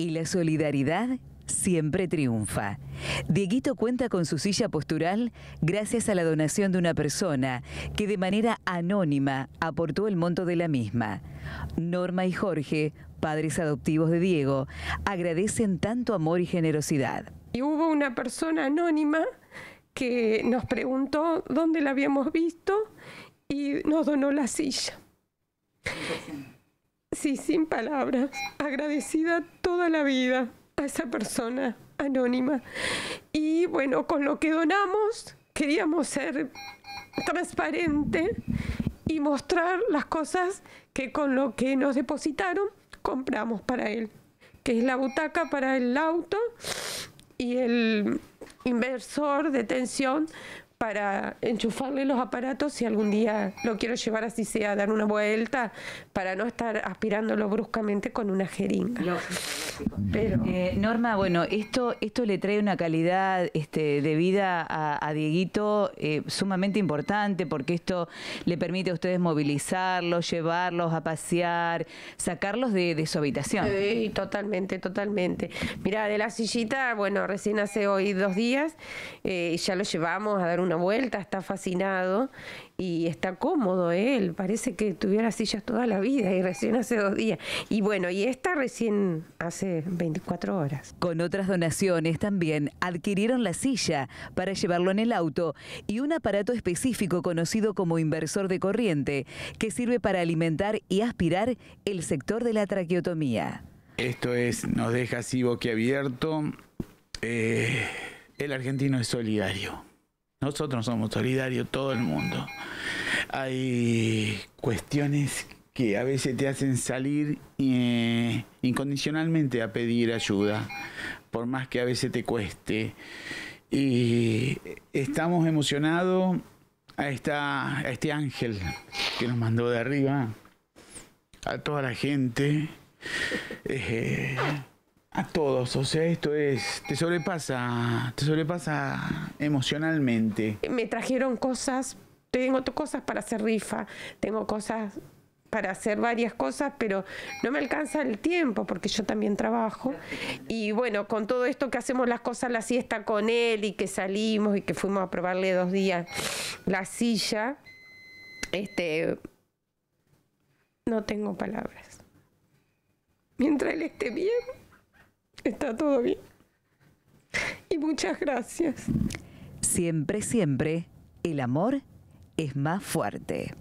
y la solidaridad siempre triunfa. Dieguito cuenta con su silla postural gracias a la donación de una persona que de manera anónima aportó el monto de la misma. Norma y Jorge, padres adoptivos de Diego, agradecen tanto amor y generosidad. Y hubo una persona anónima que nos preguntó dónde la habíamos visto y nos donó la silla. Sí, sin palabras. Agradecida toda la vida a esa persona anónima. Y bueno, con lo que donamos, queríamos ser transparente y mostrar las cosas que con lo que nos depositaron compramos para él, que es la butaca para el auto y el inversor de tensión para enchufarle los aparatos si algún día lo quiero llevar así sea, dar una vuelta, para no estar aspirándolo bruscamente con una jeringa. Pero... Eh, Norma, bueno, esto, esto le trae una calidad este, de vida a, Dieguito eh, sumamente importante porque esto le permite a ustedes movilizarlos, llevarlos a pasear, sacarlos de, de su habitación. Sí, totalmente, totalmente. Mira, de la sillita, bueno, recién hace hoy dos días eh, ya lo llevamos a dar un vuelta, está fascinado y está cómodo él, parece que tuviera sillas toda la vida y recién hace dos días. Y bueno, y esta recién hace 24 horas. Con otras donaciones también adquirieron la silla para llevarlo en el auto y un aparato específico conocido como inversor de corriente que sirve para alimentar y aspirar el sector de la traqueotomía. Esto es, nos deja así boquiabierto. Eh, el argentino es solidario. Nosotros somos solidarios, todo el mundo. Hay cuestiones que a veces te hacen salir eh, incondicionalmente a pedir ayuda, por más que a veces te cueste. Y estamos emocionados a, esta, este ángel que nos mandó de arriba, a toda la gente. Eh, a todos, o sea, esto es, te sobrepasa, te sobrepasa emocionalmente. Me trajeron cosas, tengo cosas para hacer rifa, tengo cosas para hacer varias cosas, pero no me alcanza el tiempo porque yo también trabajo. Y bueno, con todo esto que hacemos las cosas, la siesta con él y que salimos y que fuimos a probarle dos días la silla, este, no tengo palabras. Mientras él esté bien. Está todo bien. Y muchas gracias. Siempre, siempre, el amor es más fuerte.